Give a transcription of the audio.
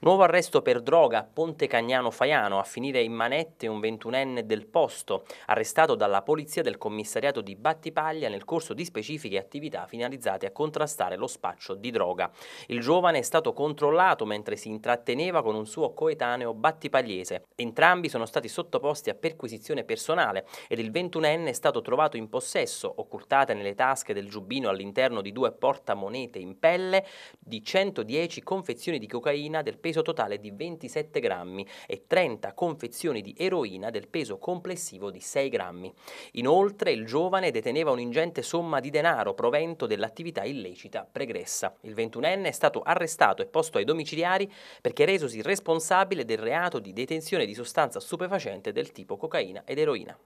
Nuovo arresto per droga a Ponte Cagnano Faiano a finire in manette un ventunenne del posto, arrestato dalla polizia del commissariato di Battipaglia nel corso di specifiche attività finalizzate a contrastare lo spaccio di droga. Il giovane è stato controllato mentre si intratteneva con un suo coetaneo battipagliese. Entrambi sono stati sottoposti a perquisizione personale ed il ventunenne è stato trovato in possesso, occultate nelle tasche del giubbino all'interno di due portamonete in pelle, di 110 confezioni di cocaina del peso totale di 27 grammi e 30 confezioni di eroina del peso complessivo di 6 grammi. Inoltre il giovane deteneva un'ingente somma di denaro provento dell'attività illecita pregressa. Il 21enne è stato arrestato e posto ai domiciliari perché resosi responsabile del reato di detenzione di sostanza stupefacente del tipo cocaina ed eroina.